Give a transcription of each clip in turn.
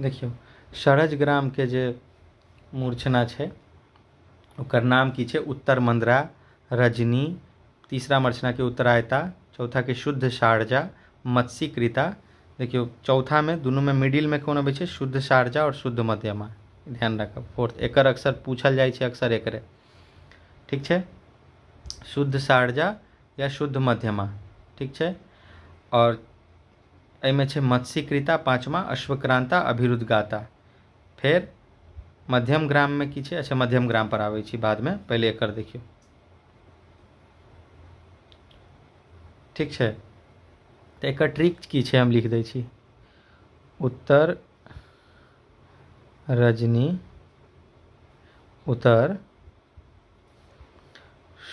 देखियौ ग्राम के जे मूर्छना है ओकर नाम की छै उत्तर मंद्रा रजनी तीसरा के उत्तरायता चौथा के शुद्ध शारजा मत्स्यकृता देखियौ दोनों में मिडिल में कौन अब शुद्ध शारजा और शुद्ध मध्यमा ध्यान रख फोर्थ एकर अक्सर पूछल जाए अक्सर एक ठीक है शुद्ध शारजा या शुद्ध मध्यमा ठीक है और એમાં છે મત્સ્યક્રિતા પાંચમાં અશ્વક્રાંતા અभिरुद्ध गाता फिर मध्यम ग्राम में की छे अच्छा मध्यम ग्राम पर आवे छी बाद में पहले एक कर देखियो ठीक है तो एक ट्रिक की छे हम लिख दै छी उत्तर रजनी उत्तर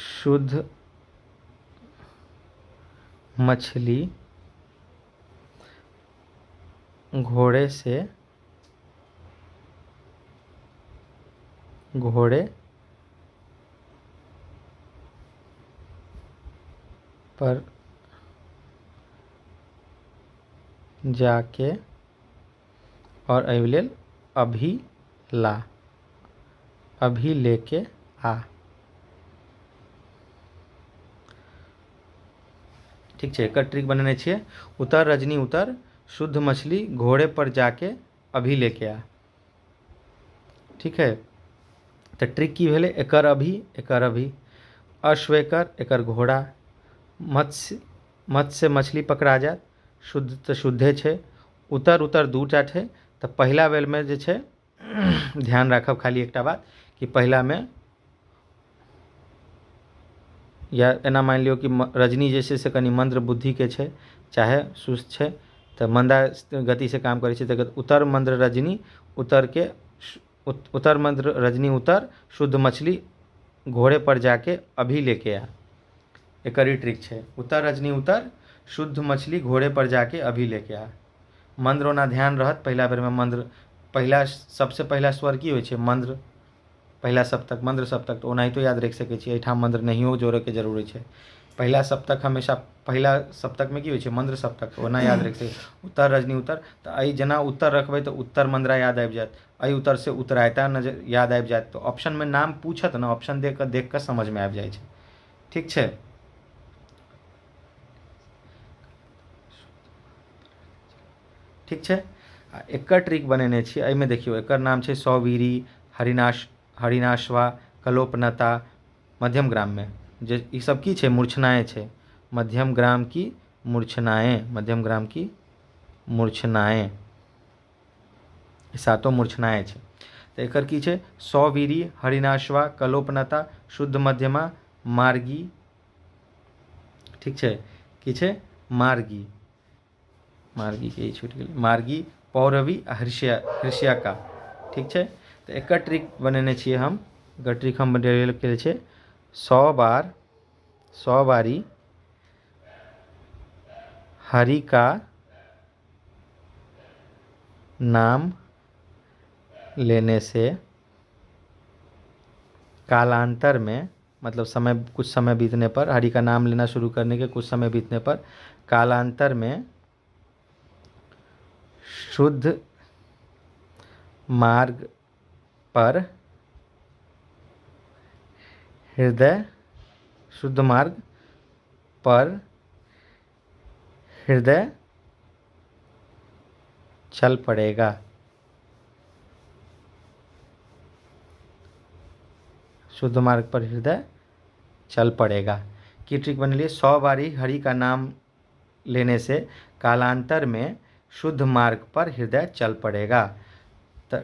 शुद्ध मछली घोड़े से घोड़े पर जाके और अभिलेल अभी ला अभी लेके आ ठीक है एक ट्रिक बनेने छे उतर रजनी उतर शुद्ध मछली घोड़े पर जाके अभी लेके आ ठीक है तो ट्रिक की भले एकर अभी एकर अभी अश्व एकर घोड़ा मत्स्य मत्स्य मछली पकड़ा जाए शुद्ध तो शुद्धे छे उतर उतर दू टा छे तो पहला बेल में जे छे ध्यान रखब खाली एक बात कि पहला में या एना मान लियो कि रजनी जैसे से कनी मंद्र बुद्धि के छे चाहे सुस्त है तो मंदा गति से काम करे तो उत्तर मंद्र रजनी उत्तर के उत्तर मंद्र रजनी उत्तर शुद्ध मछली घोड़े पर जाके अभी लेके आ एक ट्रिक है उत्तर रजनी उत्तर शुद्ध मछली घोड़े पर जाके अभी लेके आ मंद्र ओना ध्यान रहत बेर में मंद्र पहला सबसे पहला स्वर की हो मंद्र पहला सप्तक मंद्र सप्तक तऽ तो याद रख सकती छी एहिठाम मंद्र जोड़े के जरूरी है पहला सप्तक हमेशा पहला सप्तक में की होइ छै मन्द्र सप्तक ओना याद हम्म। रखि उत्तर रजनी उत्तर तऽ तो एहि जना उत्तर रखबै तो उत्तर मंद्रा याद आबि जायत एहि उत्तर से उत्तरायता नजर याद आबि तो ऑप्शन में नाम पूछत ना ऑप्शन देख कऽ देख कऽ समझ आबि जाइ छै ठीक छै ठीक छै आ एकर ट्रिक बनेने छी एहिमे देखियौ एकर नाम छै सौवीरी हरिनाश हरिनाशवा कलोपनता मध्यम ग्राम में जे सब की छे मूर्छनाएँ छे मध्यम ग्राम की मूर्छनाएँ मध्यम ग्राम की मूर्छनाएँ सातों मूर्छनाएँ छे तो एक की छे सौवीरी हरिनाशवा कलोपनता शुद्ध मध्यमा मार्गी ठीक छे की छे मार्गी मार्गी के छूट गई मार्गी पौरवी आ हृष्या का ठीक है तो एकर ट्रिक बनेने छे हम एकर ट्रिक हम बनेने छे सौ बार सौ बारी हरि का नाम लेने से कालांतर में मतलब समय कुछ समय बीतने पर हरि का नाम लेना शुरू करने के कुछ समय बीतने पर कालांतर में शुद्ध मार्ग पर हृदय शुद्ध मार्ग पर हृदय चल पड़ेगा शुद्ध मार्ग पर हृदय चल पड़ेगा की ट्रिक बन लिए सौ बारी हरि का नाम लेने से कालांतर में शुद्ध मार्ग पर हृदय चल पड़ेगा तो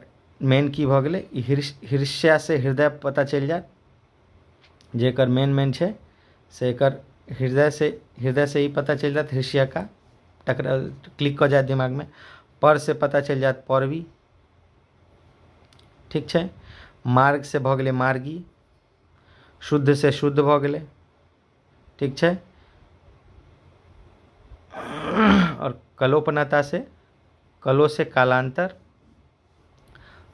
मेन की भऽ हृष्या से हृदय पता चल जाए जेकर मेन मेन है एक हृदय से हृदय से ही पता चल जात हृषिया का टकरा क्लिक कर जाए दिमाग में पर से पता चल जात पौरवी ठीक है मार्ग से भ गए मार्गी शुद्ध से शुद्ध भ गए ठीक है और कलोपनता से कलो से कालांतर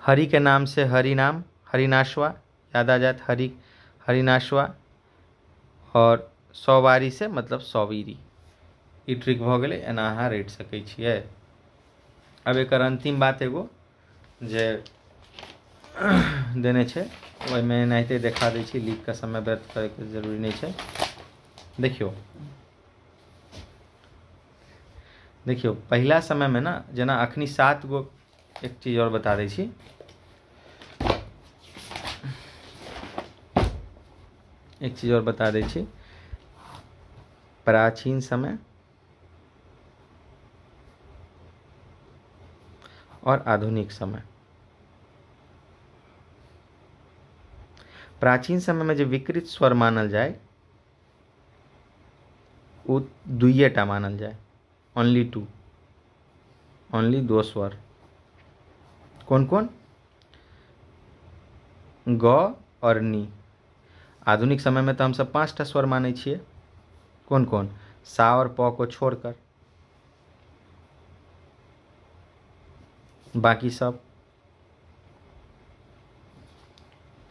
हरि के नाम से हरि नाम हरिनाश्वा याद आ जात हरि हरिनाशवा और सौवारी से मतलब सौवीरी ये ट्रिक भऽ एना अहाँ रटि सकै छियै आब एकर बात एगो जे देने वही में एनाहिते देखा दी छी का समय व्यर्थ के जरूरी नहि देखियो देखियो पहला समय में ना जना अखनी सात गो एक चीज और बता दै छी एक चीज़ और बता दें प्राचीन समय और आधुनिक समय प्राचीन समय में जो विकृत स्वर मानल जाए ओ दुइएटा मानल जाए ओनली टू ओनली दो स्वर कौन कौन ग और नी आधुनिक समय में तो हम सब पाँच टा स्वर मानै छे कौन कौन सा और प को छोड़कर बाकी सब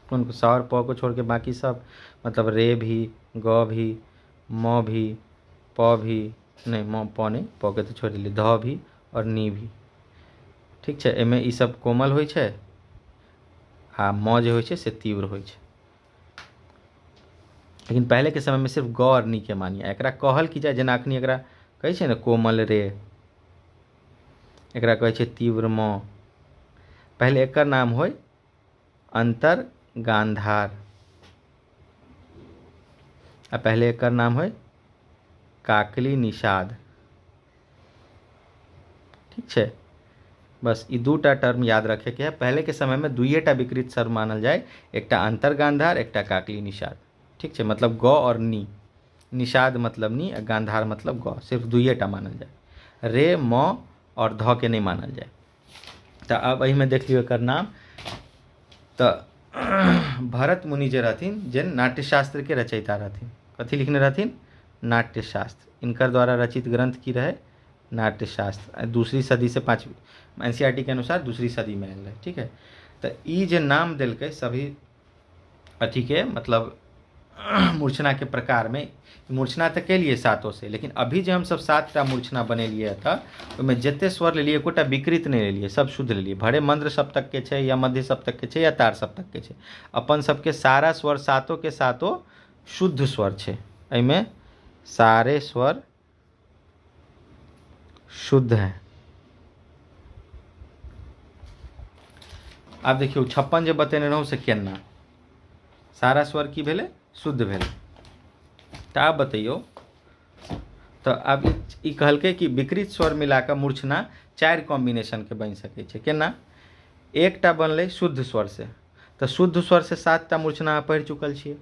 कोन सा और प को छोड़ के बाकी सब मतलब रे भी ग भी म भी प भी नहीं म प नहीं प के तो छोड़ ली ध भी और नी भी ठीक है इमें सब कोमल हो आ म जे से तीव्र हो छे लेकिन पहले के समय में सिर्फ ग और नी के मानिए एक कहल की जाए जेना अखनी एक कहै ना कोमल रे एक कहे तीव्र म पहले एकर नाम हो अंतर गांधार आ पहले एकर नाम हो काकली निषाद ठीक है बस ई दूटा टर्म याद रखे के है पहले के समय में दुईटा विकृत सर मानल जाए एक गांधार एक काकली निषाद ठीक है मतलब ग और नी निषाद मतलब नी गांधार मतलब ग सिर्फ टा मानल जाए रे म और ध के नहीं मानल जाए तो अब में देख लियौ एक नाम तो भरत मुनि जे रहथिन जे नाट्यशास्त्र के रचयिता रहथिन कथी लिखने रहथिन नाट्यशास्त्र इनकर द्वारा रचित ग्रंथ की रहे नाट्यशास्त्र दूसरी सदी से पाँचवीं एन सी आर टी के अनुसार दूसरी सदी में आयल रहे ठीक है तो ई जे नाम दिल्क सभी अथी के मतलब मूर्छना के प्रकार में मूर्छना तो के लिए सातों से लेकिन अभी जो हम सब सात टा मूर्छना बने लिए था तो मैं जते स्वर ले लिए एकोटा विकृत नहीं ले लिए सब शुद्ध ले लिए भरे मंद्र सप्तक के छे या मध्य सप्तक के छे या तार सप्तक के छे अपन सबके सारा स्वर सातों के सातों शुद्ध स्वर छे में सारे स्वर शुद्ध है आप देखिए छप्पन जो बतेने रहो से केना सारा स्वर की भेले शुद्ध भेल तो आब तो तऽ आब कि विकृत स्वर मिलाकऽ मूर्छना चारि कॉम्बिनेशनके के सकै छै केना एक बनल शुद्ध स्वर से तो शुद्ध सात टा मूर्छना पढ़ि चुकल छे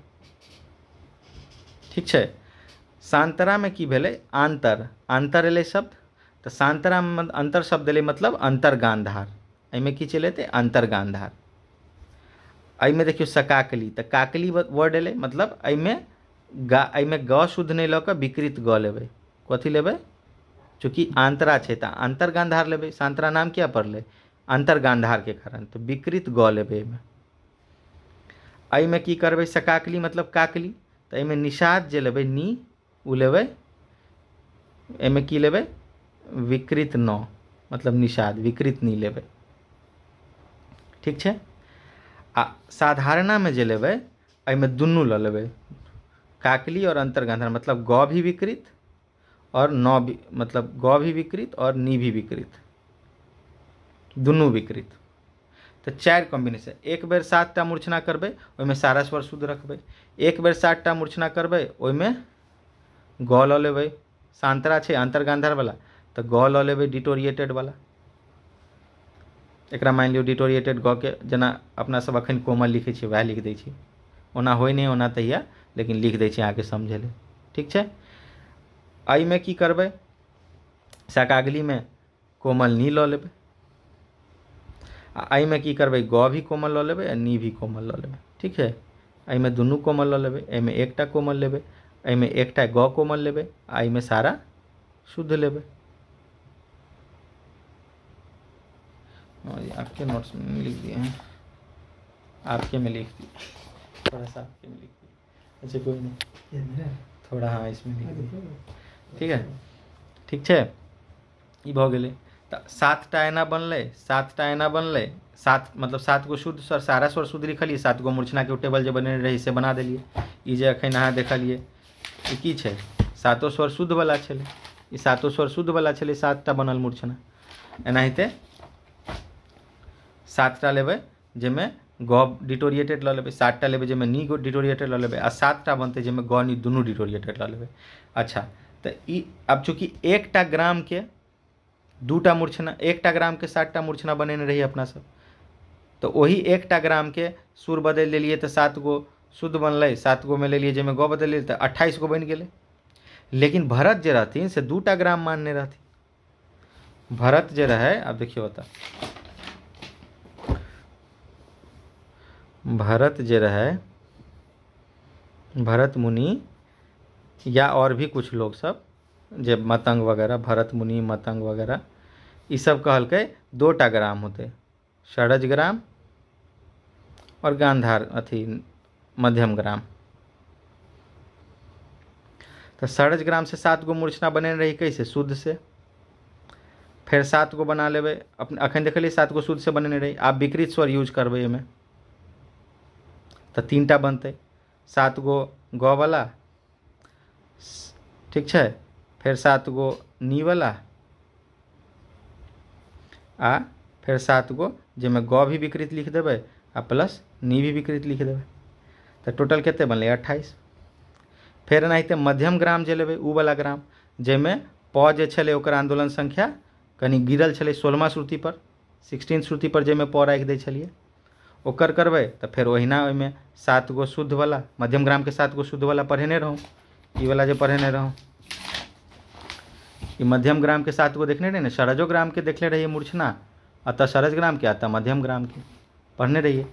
ठीक है सांतरा में भेलै आंतर आंतर एलै शब्द सांतरा में अंतर शब्द एलै मतलब अन्तर्गान्धार कि की अंतर गांधार एहिमे देखियो सकाकली तो काकली वर्ड एल मतलब अमे गा ग शुद्ध नहीं लऽ विकृत ग ले कथी लेबे चूँकि है तो अंतर गांधार लेबे सान्तरा नाम अंतर गांधार के कारण तो विकृत ग ले में एहिमे की सकाकली मतलब काकली तो अमे निषाद जो लेबे नी उ लेबै में की लेबे विकृत न मतलब निषाद विकृत नी ले ठीक है आ में जो लेबे अमे दुनू ले लेबे काकली और अंतर्गंधर मतलब ग भी विकृत और न भी मतलब ग भी विकृत और नी भी विकृत दुनू विकृत तो चार कॉम्बिनेशन एक बेर टा मूर्छना करबै में सारा स्वर शुद्ध रखबे एक बेर टा मूर्छना करब में ग लऽ सांतरा छे अंतर्गंधर वाला तो ग लऽ डिटोरिएटेड वाला एक मान लियो डिटोरिएटेड गौ के जना अपना सब अखन कोमल लिखे वह लिख दै छियै ओना होइ नहीं ओना तहिया लेकिन लिख दै छियै अहाँके समझै लेल ठीक छै एहिमे की करबै में कोमल नी लऽ लेबे आई में की करबे गौ भी कोमल लऽ लेबे नी भी कोमल लऽ लेबे ठीक है आई में दुनू कोमल लऽ लेबै में एकटा कोमल लेबे लेबै में एकटा गौ कोमल लेबे आई में सारा शुद्ध लेबे हाँ आपके नोट्स में लिख दिए हैं आपके में लिख दिए थोड़ा सा आपके में लिख दिए अच्छा कोई नहीं थोड़ा हाँ इसमें लिख हाँ, दिए ठीक है ठीक है ई भऽ गेलै तऽ सातटा एना सात टा एना बनल सात मतलब सात गो शुद्ध सर सारा स्वर शुद्ध लिखलिए सात गो मूर्छना के टेबल जो बनेने रही से बना दिलिए अखन अहाँ देखलिए कि सातों छै शुद्ध स्वर शुद्धवला छलै ई सातो स्वर शुद्धवला सात टा बनल मूर्छना एनाते सातटा लेबै जाहिमे ग डिटोरिएटेड लऽ लेबै सातटा लेबै जाहिमे नी डिटोरिएटेड लऽ लेबै आ सातटा बनतै जाहिमे ग नी दुनू डिटोरिएटेड लऽ लेबै अच्छा तऽ ई आब चूँकि एकटा ग्रामके दूटा मूर्छना एकटा ग्रामके सातटा मूर्छना बनेने अपना सब तऽ ओही एकटा ग्रामके सुर बदलि लिये तऽ सात गो शुद्ध बनलै सात गोमे लेलियै जाहिमे गौ बदलि लेलियै तऽ अट्ठाइस गो बनि गेलै लेकिन भरत जे रहथिन से दूटा ग्राम मानने रहथिन भरत जे रहै आब देखियौ ओतऽ भरत जे रहे भरत मुनि या और भी कुछ लोग सब जे मतंग वगैरह भरत मुनि मतंग वगैरह ये सब कहलकै दो टा ग्राम होते षडज ग्राम और गांधार अथी मध्यम ग्राम तो षडज ग्राम से सात गो मूर्छना बने रही कैसे शुद्ध से फिर सात गो बना ले अपने अखन देखलियै सात गो शुद्ध से बने रही आप विकृत स्वर यूज करबे में तो तीन टा बनते सात गो वाला ठीक है फिर सात गो नी वाला आ फिर सात गो जाहिमे ग भी विकृत लिख देवे आ प्लस नी भी विकृत लिख देवे तो टोटल कतेक बनलै अट्ठाइस फिर एनाहिते मध्यम ग्राम जे लेबै वाला ग्राम जाहिमे प जे छलै ओकर आन्दोलन संख्या कनी गिरल सोलह श्रुति पर सिक्सटीन पर जाहिमे प राखि दै छलियै ओकर करबै तो फिर ओहिना ओहिमे सात गो शुद्ध वाला मध्यम ग्राम के सात गो वाला पढ़ेने रहौँ वाला जो पढ़ेने रहौँ ई मध्यम के सात गो देखने रहियै ना सरजो के देखने रहिए मूर्छना अत सरज ग्राम के अत मध्यम ग्राम के पढ़ने रहिए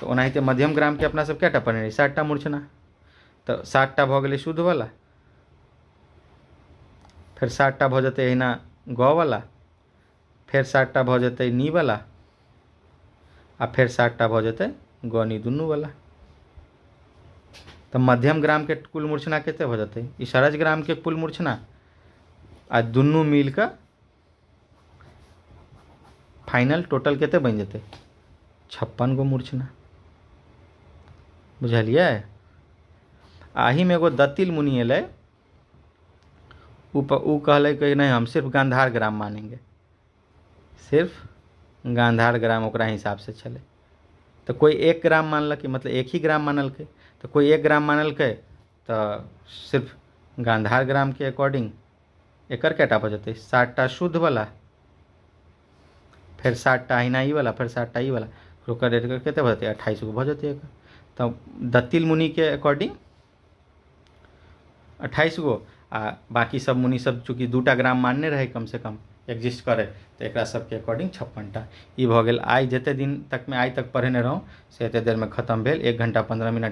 तो ओनाहिते मध्यम के अपना सब कएटा पढ़ने सात सातटा मूर्छना तऽ सातटा भऽ गेलै वाला फिर सातटा भऽ जेतै गौ वाला फिर सातटा भऽ जेतै वाला आ फेर सात टा भऽ गनी दुनू वाला तो मध्यम ग्राम के कुल मूर्छना कत भऽ जेतै ई सरज ग्रामके कुल मूर्छना आ दुनू मिल के फाइनल टोटल कतेक बन जेतै छप्पन गो मूर्छना बुझलिए आही में एगो दतिल मुनि अयलै उ कहलै कि नहीं हम सिर्फ गंधार ग्राम मानेंगे सिर्फ गांधार ग्राम ओकरा से छलै तो कोई एक ग्राम मानलकै मतलब एक ही ग्राम मानलक तो कोई एक ग्राम मानलकै तो सिर्फ ग्राम के अकॉर्डिंग एकर कएटा भऽ जेतै साठिटा शुद्धवला फेर साठिटा अहिना ईवला फेर साठिटा वाला ओकर रेट कर भऽ बजते अट्ठाइस गो भऽ एक तो दत्तिल मुनि के अकॉर्डिंग अट्ठाईस गो आ सब मुनि सब चूँकि दूटा ग्राम मानने रहे कम से कम एग्जिस्ट करे तो एक सबके अकॉर्डिंग छप्पनटा ई भऽ गेल दिन तक में तकमे तक पढ़ेने रहूँ से देर में खत्म भेल एक घंटा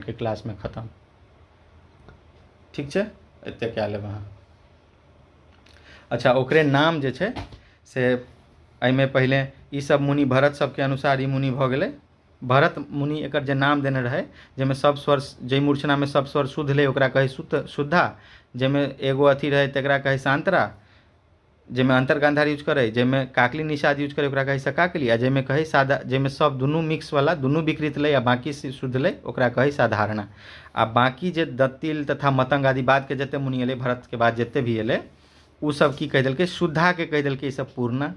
के क्लास में खत्म ठीक है एत क्या लेब अहाँ अच्छा ओकरे नाम जे छे से एहिमे पहिले सब मुनि भरत सबके अनुसार ई मुनि भग गए भरत मुनि एकर जे नाम देने रहे जाहिमे सब स्वर मूर्छना में सब स्वर शुद्ध लै कहे शुद्ध शुद्धा जाहिमे एगो अथी रहे तकरा कहे सांतरा जाहिमे अंतर्गांधार यूज करे जाहिमे काकली निषाद यूज करे ओकरा कही सकाकली आ में कही सादा जाहिमे सब दुनू मिक्स वाला दुनू विकृत लै आ बाकी शुद्ध लै ओकरा कही साधारणा आ बाकी जे दत्तिल तथा मतंग आदि बाद के जते मुनि भरत के बाद जते भी एलै उ सब की कहि देलकै शुद्धाके कहि देलकै सब पूर्ण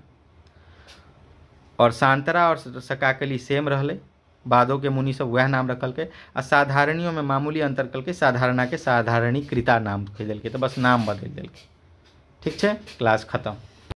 और सांतरा और सकाकली सेम रहले बादों के मुनि सब वह नाम के आ में मामूली अंतर कल के साधारणी साधारणीकृता नाम कह दिल्कि तो बस नाम बदल दिल्कि ठीक है क्लास खत्म